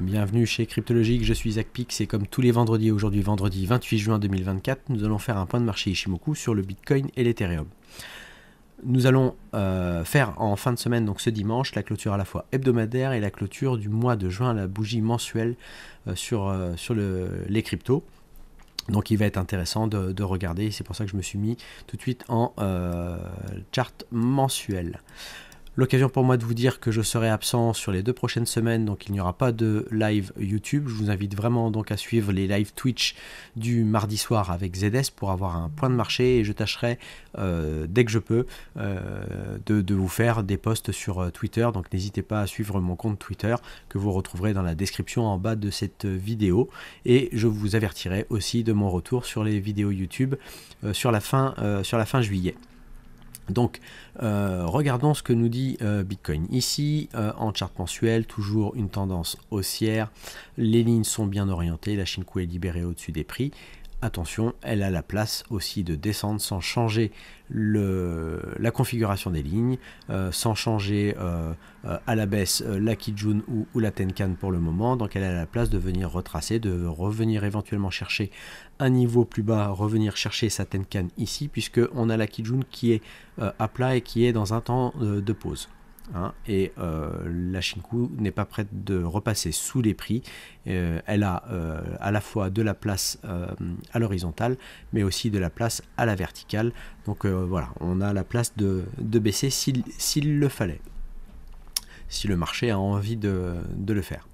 Bienvenue chez Cryptologique, je suis Zach Pix et comme tous les vendredis, aujourd'hui vendredi 28 juin 2024, nous allons faire un point de marché Ishimoku sur le Bitcoin et l'Ethereum. Nous allons euh, faire en fin de semaine, donc ce dimanche, la clôture à la fois hebdomadaire et la clôture du mois de juin, la bougie mensuelle euh, sur, euh, sur les cryptos. Donc il va être intéressant de, de regarder, c'est pour ça que je me suis mis tout de suite en chart mensuel. L'occasion pour moi de vous dire que je serai absent sur les deux prochaines semaines, donc il n'y aura pas de live YouTube. Je vous invite vraiment donc à suivre les live Twitch du mardi soir avec ZS pour avoir un point de marché et je tâcherai euh, dès que je peux euh, de, vous faire des posts sur euh, Twitter. Donc n'hésitez pas à suivre mon compte Twitter que vous retrouverez dans la description en bas de cette vidéo et je vous avertirai aussi de mon retour sur les vidéos YouTube sur, la fin, sur la fin juillet. Donc, euh, regardons ce que nous dit euh, Bitcoin. Ici, euh, en charte mensuelle, toujours une tendance haussière. Les lignes sont bien orientées. La Shinku est libérée au-dessus des prix attention, elle a la place aussi de descendre sans changer la configuration des lignes, euh, sans changer euh, euh, à la baisse la Kijun ou, la Tenkan pour le moment. Donc elle a la place de venir retracer, de revenir éventuellement chercher un niveau plus bas, revenir chercher sa Tenkan ici, puisque on a la Kijun qui est à plat et qui est dans un temps de pause. Hein, et euh, la Shinku n'est pas prête de repasser sous les prix. Euh, elle a euh, à la fois de la place à l'horizontale, mais aussi de la place à la verticale. Donc voilà, on a la place de, baisser s'il le fallait, si le marché a envie de le faire.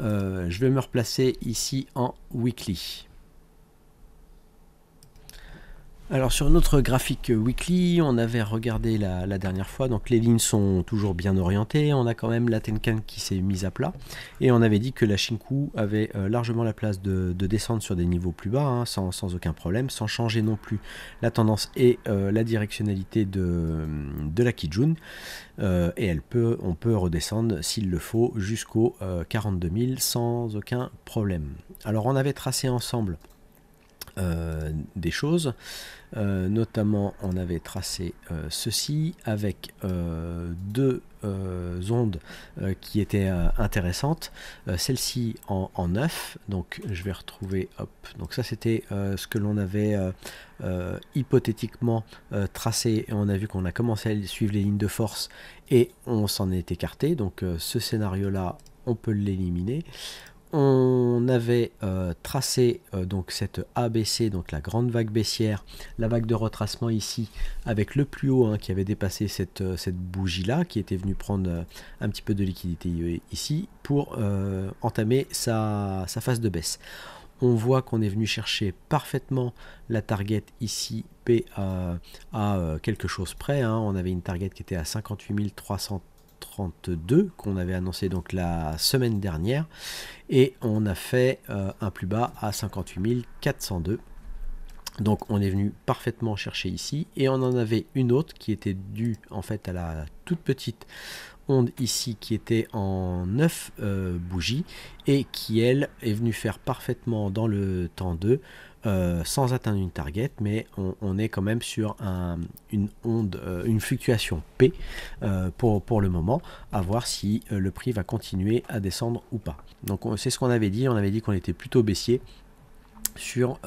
je vais me replacer ici en weekly. Alors sur notre graphique weekly, on avait regardé la, dernière fois, donc les lignes sont toujours bien orientées, on a quand même la Tenkan qui s'est mise à plat, et on avait dit que la Shinku avait euh, largement la place de, descendre sur des niveaux plus bas, hein, sans, aucun problème, sans changer non plus la tendance et euh, la directionnalité de, la Kijun, euh, et elle peut, on peut redescendre s'il le faut jusqu'au 42 000 sans aucun problème. Alors on avait tracé ensemble euh, des choses. Euh, notamment, on avait tracé euh, ceci avec deux ondes qui étaient intéressantes. Celle-ci en, neuf donc je vais retrouver, hop, donc ça c'était ce que l'on avait hypothétiquement tracé et on a vu qu'on a commencé à suivre les lignes de force et on s'en est écarté, donc ce scénario-là, on peut l'éliminer on avait euh, tracé euh, donc cette ABC, donc la grande vague baissière, la vague de retracement ici, avec le plus haut hein, qui avait dépassé cette, euh, cette bougie-là, qui était venue prendre un petit peu de liquidité ici, pour entamer sa, phase de baisse. On voit qu'on est venu chercher parfaitement la target ici P à, quelque chose près. Hein. On avait une target qui était à 58 300. 32 qu'on avait annoncé donc la semaine dernière. Et on a fait euh, un plus bas à 58 402. Donc on est venu parfaitement chercher ici. Et on en avait une autre qui était due en fait à la toute petite onde ici qui était en 9 euh, bougies et qui elle est venue faire parfaitement dans le temps 2 euh, sans atteindre une target, mais on, est quand même sur une onde, euh, une fluctuation P euh, pour, pour le moment, à voir si le prix va continuer à descendre ou pas. Donc c'est ce qu'on avait dit, on avait dit qu'on était plutôt baissier sur,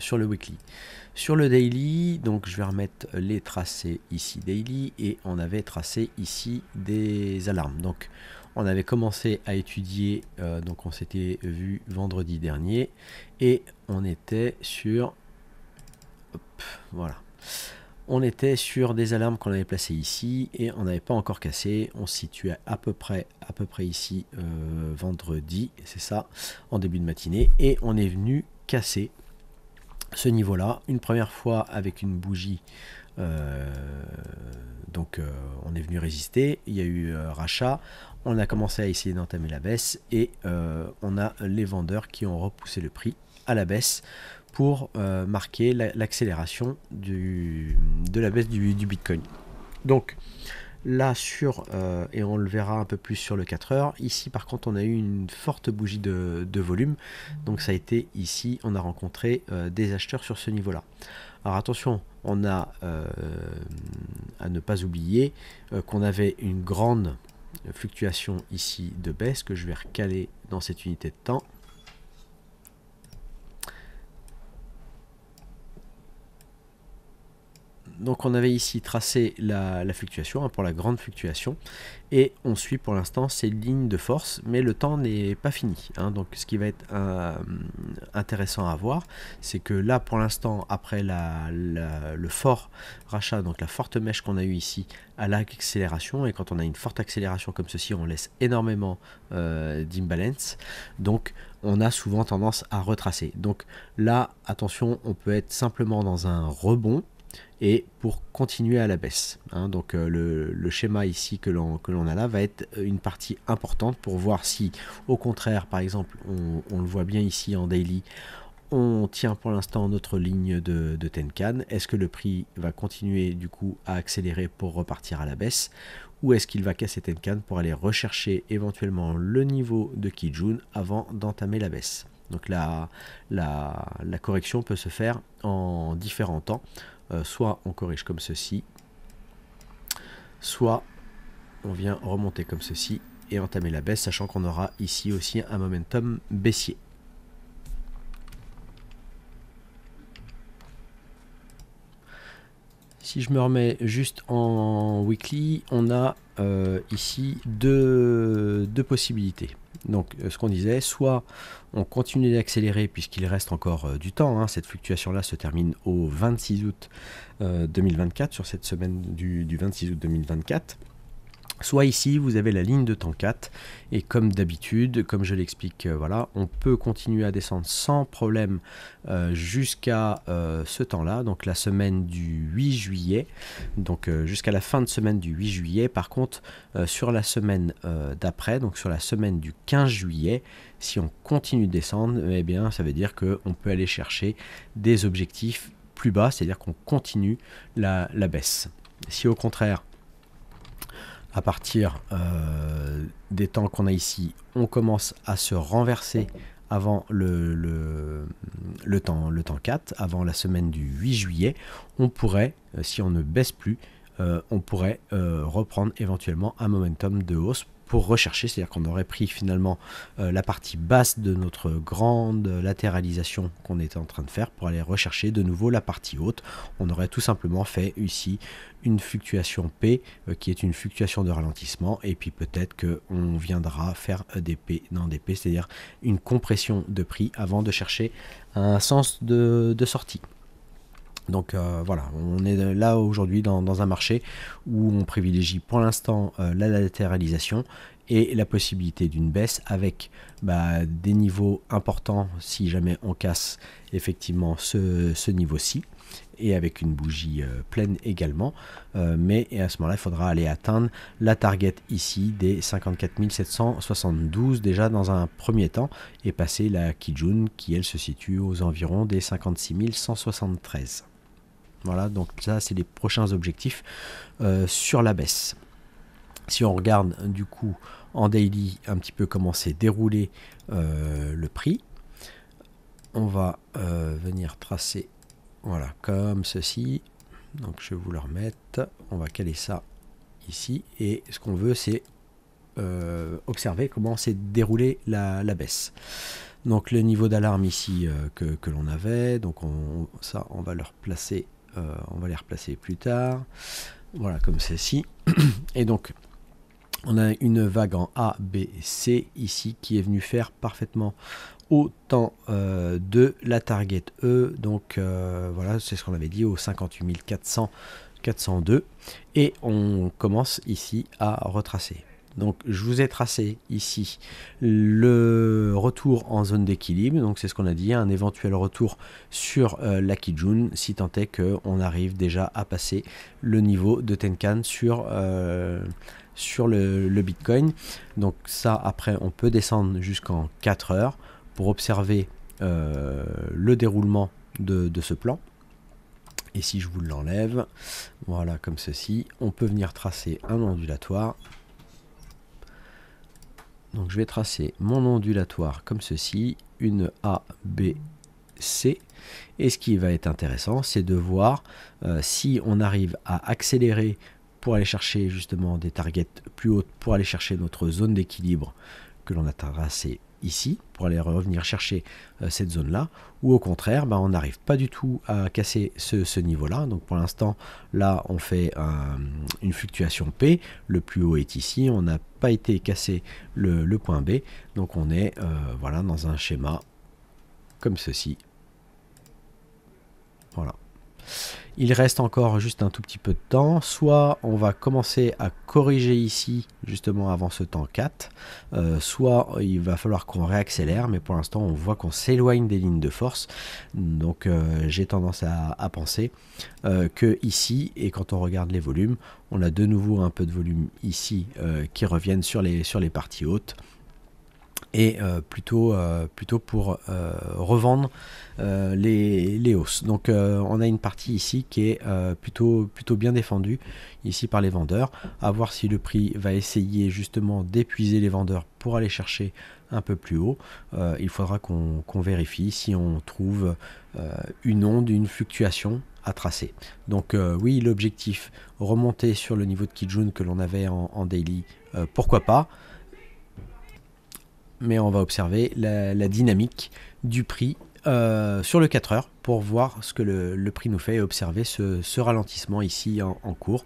sur le weekly. Sur le daily, donc je vais remettre les tracés ici daily et on avait tracé ici des alarmes. Donc on avait commencé à étudier, euh, donc on s'était vu vendredi dernier, et on était sur... voilà. On était sur des alarmes qu'on avait placées ici et on n'avait pas encore cassé. On se situait à peu près, à peu près ici euh, vendredi, c'est ça, en début de matinée. Et on est venu casser ce niveau-là une première fois avec une bougie euh, donc euh, on est venu résister, il y a eu euh, rachat, on a commencé à essayer d'entamer la baisse et on a les vendeurs qui ont repoussé le prix à la baisse pour marquer l'accélération de la baisse du, Bitcoin. Donc, Là, sur, euh, et on le verra un peu plus sur le 4 heures, ici par contre, on a eu une forte bougie de, volume. Donc ça a été ici, on a rencontré euh, des acheteurs sur ce niveau-là. Alors attention, on a euh, à ne pas oublier qu'on avait une grande fluctuation ici de baisse que je vais recaler dans cette unité de temps. donc on avait ici tracé la, fluctuation hein, pour la grande fluctuation et on suit pour l'instant ces lignes de force mais le temps n'est pas fini hein. donc ce qui va être euh, intéressant à voir c'est que là pour l'instant après le fort rachat donc la forte mèche qu'on a eu ici à l'accélération et quand on a une forte accélération comme ceci on laisse énormément euh, d'imbalance donc on a souvent tendance à retracer donc là attention on peut être simplement dans un rebond et pour continuer à la baisse. Hein. donc euh, le, schéma ici que l'on a là va être euh, une partie importante pour voir si au contraire, par exemple, on, le voit bien ici en daily, on tient pour l'instant notre ligne de, Tenkan. Est-ce que le prix va continuer du coup à accélérer pour repartir à la baisse ou est-ce qu'il va casser Tenkan pour aller rechercher éventuellement le niveau de Kijun avant d'entamer la baisse donc la correction peut se faire en différents temps euh, soit on corrige comme ceci, soit on vient remonter comme ceci et entamer la baisse, sachant qu'on aura ici aussi un momentum baissier. Si je me remets juste en weekly, on a euh, ici deux, possibilités. Donc euh, ce qu'on disait, soit on continue d'accélérer puisqu'il reste encore euh, du temps, hein. cette fluctuation-là se termine au 26 août 2024, sur cette semaine du 26 août 2024. Soit ici, vous avez la ligne de temps 4, et comme d'habitude, comme je l'explique, euh, voilà, on peut continuer à descendre sans problème euh, jusqu'à euh, ce temps-là, donc la semaine du 8 juillet, donc jusqu'à la fin de semaine du 8 juillet. Par contre, sur la semaine d'après, donc sur la semaine du 15 juillet, si on continue de descendre, eh bien, ça veut dire qu'on peut aller chercher des objectifs plus bas, c'est-à-dire qu'on continue la baisse. Si au contraire, à partir euh, des temps qu'on a ici, on commence à se renverser avant le, temps, le temps 4, avant la semaine du 8 juillet, on pourrait, euh, si on ne baisse plus, euh, on pourrait reprendre éventuellement un momentum de hausse pour rechercher, c'est-à-dire qu'on aurait pris finalement euh, la partie basse de notre grande latéralisation qu'on était en train de faire pour aller rechercher de nouveau la partie haute. On aurait tout simplement fait ici une fluctuation P euh, qui est une fluctuation de ralentissement et puis peut-être qu'on viendra faire des P dans des c'est-à-dire une compression de prix avant de chercher un sens de sortie. Donc euh, voilà, on est là aujourd'hui dans, un marché où on privilégie pour l'instant euh, la latéralisation et la possibilité d'une baisse avec bah, des niveaux importants si jamais on casse effectivement ce, niveau-ci et avec une bougie euh, pleine également. mais à ce moment-là, il faudra aller atteindre la target ici des 54 772 déjà dans un premier temps et passer la Kijun qui elle se situe aux environs des 56 173. Voilà, donc ça, c'est les prochains objectifs euh, sur la baisse. Si on regarde du coup en daily un petit peu comment s'est déroulé euh, le prix, on va euh, venir tracer voilà comme ceci. Donc je vais vous le remettre. On va caler ça ici. Et ce qu'on veut, c'est observer comment s'est déroulé la, baisse. Donc le niveau d'alarme ici que, l'on avait, donc on, ça on va le replacer euh, on va les replacer plus tard. Voilà, comme celle-ci. Et donc, on a une vague en A, B C ici qui est venue faire parfaitement au temps euh, de la target E. Donc euh, voilà, c'est ce qu'on avait dit au 58 400, 402. Et on commence ici à retracer. Donc je vous ai tracé ici le retour en zone d'équilibre, donc c'est ce qu'on a dit, un éventuel retour sur euh, la Kijun, si tant est qu'on arrive déjà à passer le niveau de Tenkan sur, euh, le, Bitcoin. Donc ça, après, on peut descendre jusqu'en 4 heures pour observer euh, le déroulement de, de ce plan. Et si je vous l'enlève, voilà comme ceci, on peut venir tracer un ondulatoire donc je vais tracer mon ondulatoire comme ceci, une A, B, C. Et ce qui va être intéressant, c'est de voir euh, si on arrive à accélérer pour aller chercher justement des targets plus hautes, pour aller chercher notre zone d'équilibre que l'on a tracée ici pour aller revenir chercher euh, cette zone-là, ou au contraire, bah, on n'arrive pas du tout à casser ce, niveau-là. Donc pour l'instant, là, on fait une fluctuation P, le plus haut est ici, on n'a pas été cassé le, point B, donc on est euh, voilà, dans un schéma comme ceci. Voilà. Il reste encore juste un tout petit peu de temps. Soit on va commencer à corriger ici, justement avant ce temps 4, euh, soit il va falloir qu'on réaccélère, mais pour l'instant on voit qu'on s'éloigne des lignes de force. Donc euh, j'ai tendance à, penser euh, que ici, et quand on regarde les volumes, on a de nouveau un peu de volume ici qui reviennent sur les, sur les parties hautes et euh, plutôt, euh, plutôt pour euh, revendre les, hausses. Donc on a une partie ici qui est plutôt, plutôt bien défendue ici par les vendeurs. À voir si le prix va essayer justement d'épuiser les vendeurs pour aller chercher un peu plus haut. il faudra qu'on vérifie si on trouve une onde, une fluctuation à tracer. Donc oui, l'objectif remonter sur le niveau de Kijun que l'on avait en, daily, pourquoi pas mais on va observer la, dynamique du prix euh, sur le 4 heures pour voir ce que le, prix nous fait et observer ce, ralentissement ici en, cours,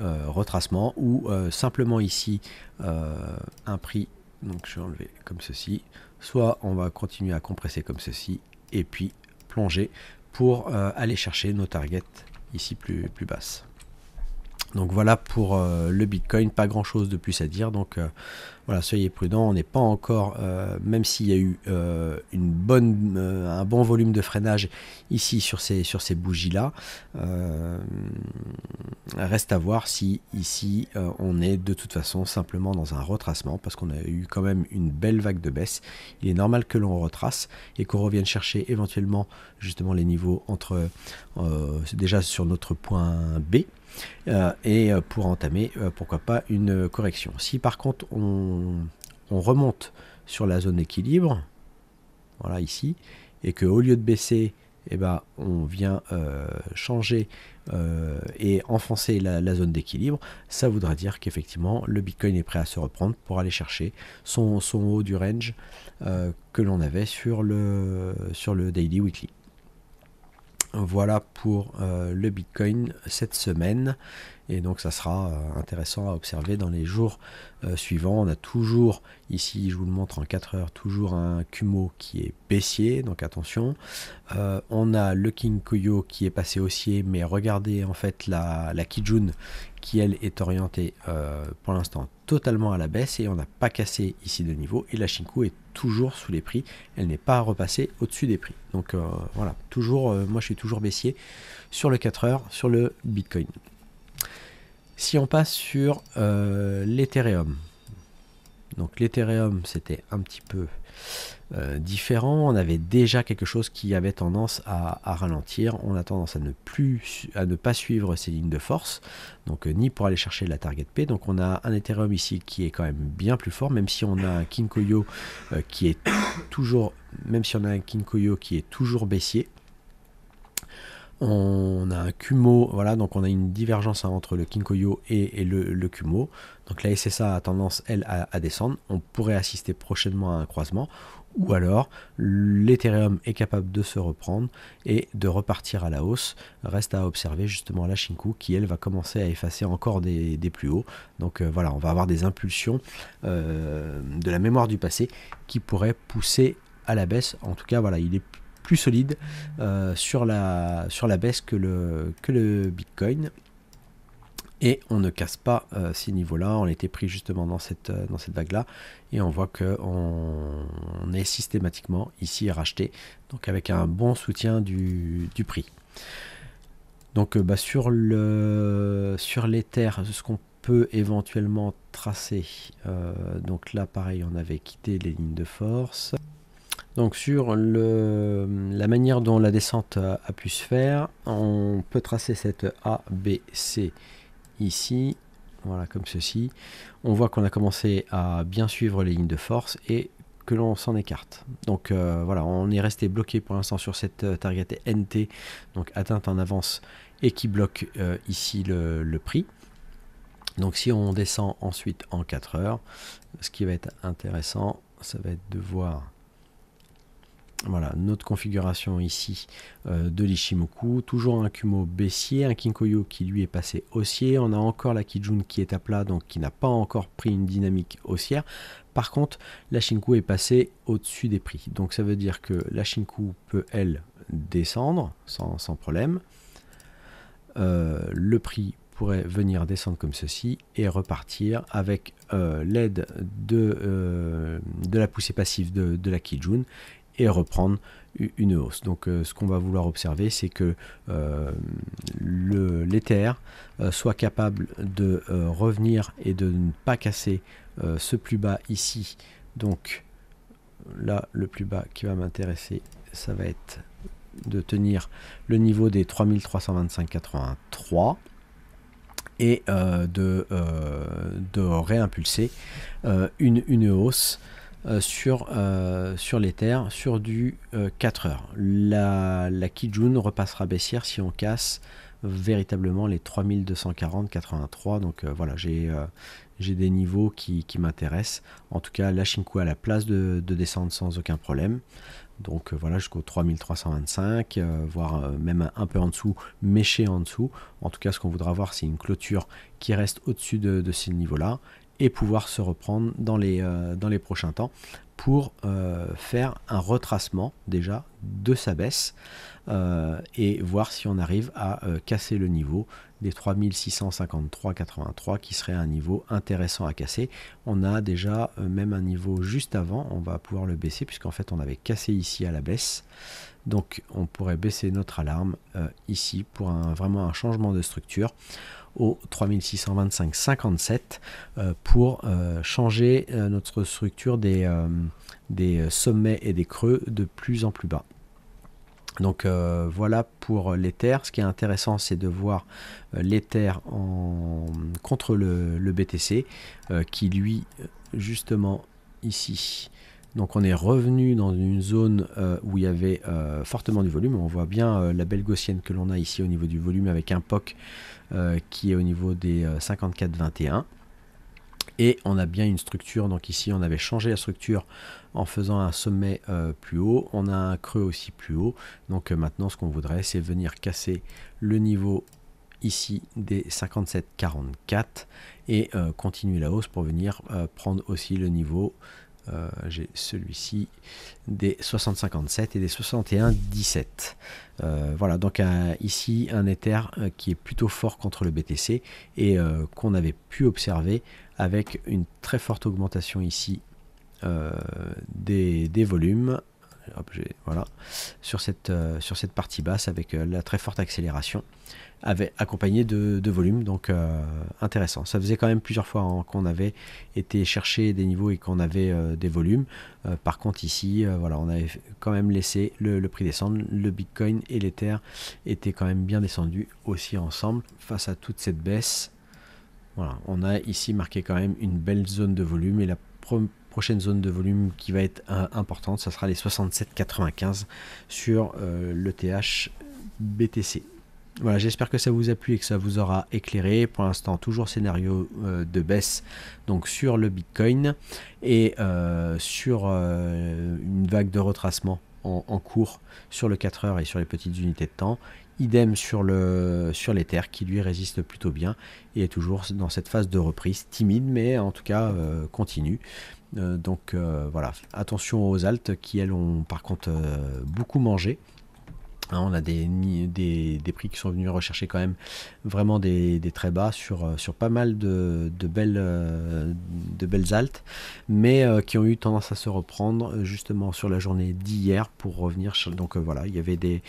euh, retracement ou euh, simplement ici un prix. Donc je vais enlever comme ceci. Soit on va continuer à compresser comme ceci et puis plonger pour aller chercher nos targets ici plus, plus basses. Donc voilà pour euh, le Bitcoin, pas grand chose de plus à dire. Donc euh, voilà, soyez prudents, on n'est pas encore, euh, même s'il y a eu une bonne, un bon volume de freinage ici sur ces, sur ces bougies-là, reste à voir si ici on est de toute façon simplement dans un retracement, parce qu'on a eu quand même une belle vague de baisse. Il est normal que l'on retrace et qu'on revienne chercher éventuellement justement les niveaux entre déjà sur notre point B euh, et euh, pour entamer, euh, pourquoi pas, une correction. Si par contre on, remonte sur la zone d'équilibre, voilà ici, et que au lieu de baisser, eh ben, on vient changer et enfoncer la, zone d'équilibre, ça voudra dire qu'effectivement le Bitcoin est prêt à se reprendre pour aller chercher son, haut du range que l'on avait sur le, sur le daily weekly. Voilà pour euh, le Bitcoin cette semaine. Et donc ça sera euh, intéressant à observer dans les jours euh, suivants. On a toujours, ici je vous le montre en 4 heures, toujours un Kumo qui est baissier, donc attention. Euh, on a le King Koyo qui est passé haussier, mais regardez en fait la, la Kijun qui elle est orientée pour l'instant totalement à la baisse et on n'a pas cassé ici de niveau et la Shinku est toujours sous les prix, elle n'est pas repassée au-dessus des prix. Donc voilà, toujours, moi je suis toujours baissier sur le 4 heures, sur le Bitcoin. Si on passe sur euh, l'Ethereum. Donc l'Ethereum, c'était un petit peu euh, différent. On avait déjà quelque chose qui avait tendance à, ralentir. On a tendance à ne plus, à ne pas suivre ces lignes de force, donc euh, ni pour aller chercher la target P. Donc on a un Ethereum ici qui est quand même bien plus fort, même si on a un Kinkoyo qui est toujours, même si on a un Kinkoyo qui est toujours baissier on a un Kumo, voilà, donc on a une divergence hein, entre le Kinkoyo et, et le, cumo. Kumo. Donc la SSA a tendance, elle, à, descendre. On pourrait assister prochainement à un croisement. Ou alors, l'Ethereum est capable de se reprendre et de repartir à la hausse. Reste à observer justement la Shinku qui, elle, va commencer à effacer encore des, plus hauts. Donc euh, voilà, on va avoir des impulsions euh, de la mémoire du passé qui pourraient pousser à la baisse. En tout cas, voilà, il est solide euh, sur, la, sur la baisse que le, que le Bitcoin. Et on ne casse pas euh, ces niveaux-là. On était pris justement dans cette, euh, dans cette vague-là. Et on voit que on est systématiquement ici racheté. Donc avec un bon soutien du, du prix. Donc bah, sur le sur les terres ce qu'on peut éventuellement tracer. donc là pareil on avait quitté les lignes de force. Donc sur la manière dont la descente a, pu se faire, on peut tracer cette A, ici, voilà comme ceci. On voit qu'on a commencé à bien suivre les lignes de force et que l'on s'en écarte. Donc euh, voilà, on est resté bloqué pour l'instant sur cette euh, target NT, donc atteinte en avance et qui bloque euh, ici le, le prix. Donc si on descend ensuite en 4 heures, ce qui va être intéressant, ça va être de voir voilà, notre configuration ici euh, de l'Ishimoku. Toujours un Kumo baissier, un Kinkoyo qui lui est passé haussier. On a encore la Kijun qui est à plat, donc qui n'a pas encore pris une dynamique haussière. Par contre, la Shinku est passée au-dessus des prix. Donc ça veut dire que la Shinku peut, elle, descendre sans, problème. Euh, le prix pourrait venir descendre comme ceci et repartir avec euh, l'aide de, la poussée passive de, de la Kijun reprendre une hausse. Donc euh, ce qu'on va vouloir observer, c'est que euh, l'éther euh, soit capable de revenir et de ne pas casser ce plus bas ici. Donc là, le plus bas qui va m'intéresser, ça va être de tenir le niveau des 3325,83 et de, de réimpulser une, une hausse euh, sur, euh, sur les terres sur du 4 euh, heures. La, la Kijun repassera baissière si on casse véritablement les 3240-83. Donc voilà, j'ai j'ai des niveaux qui, qui m'intéressent. En tout cas, la Shinku à la place de, descendre sans aucun problème. Donc voilà, jusqu'au 3325, voire même un peu en dessous, méché en dessous. En tout cas, ce qu'on voudra voir, c'est une clôture qui reste au-dessus de, de ces niveaux-là et pouvoir se reprendre dans les, euh, dans les prochains temps pour euh, faire un retracement déjà de sa baisse euh, et voir si on arrive à casser le niveau des 3653,83 qui serait un niveau intéressant à casser. On a déjà même un niveau juste avant, on va pouvoir le baisser puisqu'en fait on avait cassé ici à la baisse. Donc on pourrait baisser notre alarme ici pour un, vraiment un changement de structure au 3625 57 euh, pour euh, changer euh, notre structure des, sommets et des creux de plus en plus bas. Donc voilà pour l'Ether. Ce qui est intéressant, c'est de voir l'Ether en... contre le, BTC, qui lui, justement, ici, donc on est revenu dans une zone euh, où il y avait euh, fortement du volume. On voit bien euh, la belle gaussienne que l'on a ici au niveau du volume avec un POC qui est au niveau des 54-21. Et on a bien une structure, donc ici on avait changé la structure en faisant un sommet plus haut, on a un creux aussi plus haut. Donc maintenant ce qu'on voudrait c'est venir casser le niveau ici des 57-44 et continuer la hausse pour venir prendre aussi le niveau euh, j'ai celui-ci des 6057 et des 6117. Euh, voilà, donc euh, ici un Ether qui est plutôt fort contre le BTC et qu'on avait pu observer avec une très forte augmentation ici des volumes voilà, sur cette, euh, sur cette partie basse avec euh, la très forte accélération, avait accompagné de, de volume, donc euh, intéressant. Ça faisait quand même plusieurs fois qu'on avait été chercher des niveaux et qu'on avait des volumes. par contre ici, voilà, on avait quand même laissé le, prix descendre. Le Bitcoin et l'Ether étaient quand même bien descendus aussi ensemble face à toute cette baisse. Voilà, on a ici marqué quand même une belle zone de volume et la zone de volume qui va être euh, importante, ça sera les 67,95 sur euh, le TH BTC. Voilà, j'espère que ça vous a plu et que ça vous aura éclairé. Pour l'instant, toujours scénario euh, de baisse donc sur le Bitcoin et sur une vague de retracement en, cours sur le 4 heures et sur les petites unités de temps. Idem sur le sur l'Ether qui lui résiste plutôt bien et est toujours dans cette phase de reprise timide mais en tout cas continue. Euh, donc euh, voilà, attention aux Altes qui elles ont par contre euh, beaucoup mangé. Hein, on a des, prix qui sont venus rechercher quand même vraiment des, très bas sur, sur pas mal de, belles, de belles altes, mais qui ont eu tendance à se reprendre justement sur la journée d'hier pour revenir. Donc voilà, il y avait des,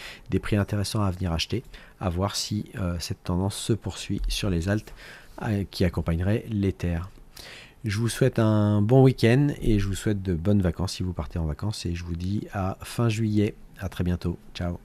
prix intéressants à venir acheter, à voir si cette tendance se poursuit sur les altes qui accompagneraient les terres. Je vous souhaite un bon week-end et je vous souhaite de bonnes vacances si vous partez en vacances et je vous dis à fin juillet. À très bientôt. Ciao.